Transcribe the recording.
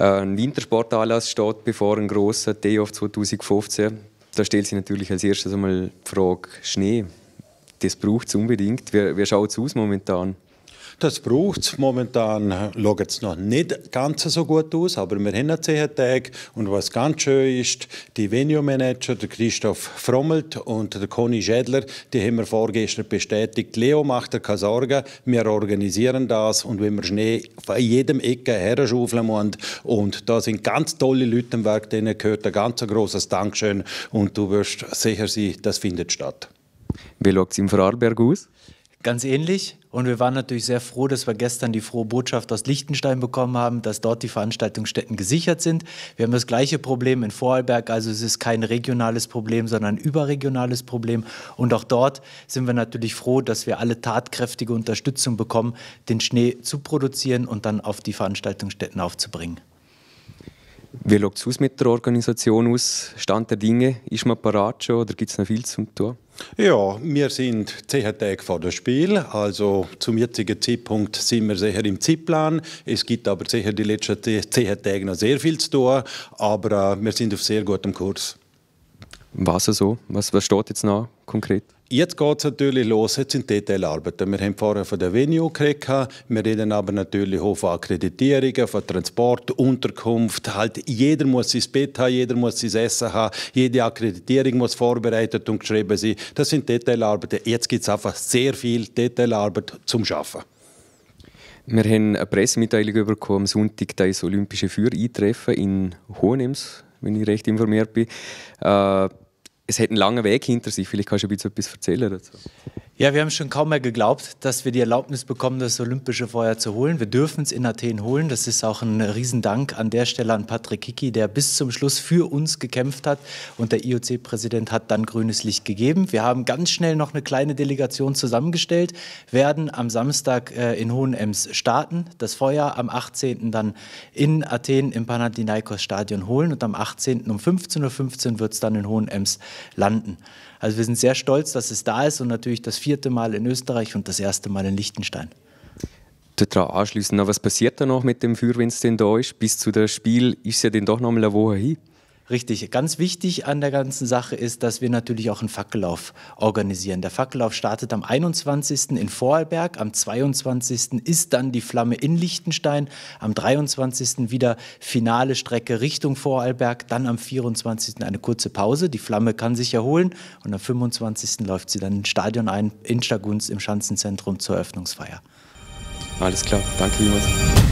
Ein Wintersportanlass steht bevor, ein grosser of 2015. Da stellt sich natürlich als erstes einmal die Frage Schnee. Das braucht es unbedingt. Wie, wie schaut es aus momentan? das braucht es. Momentan schaut es noch nicht ganz so gut aus, aber wir haben einen zehn Tag. Und was ganz schön ist, die Venue-Manager, der Christoph Frommelt und der Conny Schädler, die haben wir vorgestern bestätigt. Leo macht dir keine Sorgen, wir organisieren das. Und wenn wir Schnee von jedem Ecke herschaufeln müssen, und da sind ganz tolle Leute im Werk, denen gehört ein ganz großes Dankeschön. Und du wirst sicher sein, das findet statt. Wie schaut es im Vorarlberg aus? ganz ähnlich. Und wir waren natürlich sehr froh, dass wir gestern die frohe Botschaft aus Liechtenstein bekommen haben, dass dort die Veranstaltungsstätten gesichert sind. Wir haben das gleiche Problem in Vorarlberg, also es ist kein regionales Problem, sondern ein überregionales Problem. Und auch dort sind wir natürlich froh, dass wir alle tatkräftige Unterstützung bekommen, den Schnee zu produzieren und dann auf die Veranstaltungsstätten aufzubringen. Wie schaut es mit der Organisation aus? Stand der Dinge? Ist man parat schon oder gibt es noch viel zum tun? Ja, wir sind zehn Tage vor dem Spiel. Also zum jetzigen Zeitpunkt sind wir sicher im Zeitplan. Es gibt aber sicher die letzten zehn Tage noch sehr viel zu tun. Aber äh, wir sind auf sehr gutem Kurs. Was so? Was, was steht jetzt noch konkret? Jetzt geht es natürlich los, jetzt sind Detailarbeiten. Wir haben vorher von der Venue geredet, wir reden aber natürlich auch von Akkreditierungen, von Transport, Unterkunft. Halt, jeder muss sein Bett haben, jeder muss sein Essen haben, jede Akkreditierung muss vorbereitet und geschrieben sein. Das sind Detailarbeiten. Jetzt gibt es einfach sehr viel Detailarbeit zum Schaffen. Wir haben eine Pressemitteilung bekommen, am Sonntag, das Olympische Feuer eintreffen in Hohenems, wenn ich recht informiert bin. Äh, es hat einen langen Weg hinter sich. Vielleicht kannst du ein bisschen etwas erzählen dazu. Ja, wir haben schon kaum mehr geglaubt, dass wir die Erlaubnis bekommen, das olympische Feuer zu holen. Wir dürfen es in Athen holen. Das ist auch ein Riesendank an der Stelle an Patrick Hickey, der bis zum Schluss für uns gekämpft hat. Und der IOC-Präsident hat dann grünes Licht gegeben. Wir haben ganz schnell noch eine kleine Delegation zusammengestellt, werden am Samstag äh, in Hohenems starten, das Feuer am 18. dann in Athen im Panathinaikos-Stadion holen und am 18. um 15.15 .15 Uhr wird es dann in Hohenems landen. Also wir sind sehr stolz, dass es da ist und natürlich, dass viele vierte Mal in Österreich und das erste Mal in Liechtenstein. Daran anschließen, was passiert dann noch mit dem Führer, wenn es denn da ist? Bis zu dem Spiel ist es ja dann doch noch mal eine Woche hin. Richtig. Ganz wichtig an der ganzen Sache ist, dass wir natürlich auch einen Fackellauf organisieren. Der Fackellauf startet am 21. in Vorarlberg, am 22. ist dann die Flamme in Liechtenstein, am 23. wieder finale Strecke Richtung Vorarlberg, dann am 24. eine kurze Pause. Die Flamme kann sich erholen und am 25. läuft sie dann ins Stadion ein, in Stagunz im Schanzenzentrum zur Eröffnungsfeier. Alles klar, danke Jonas.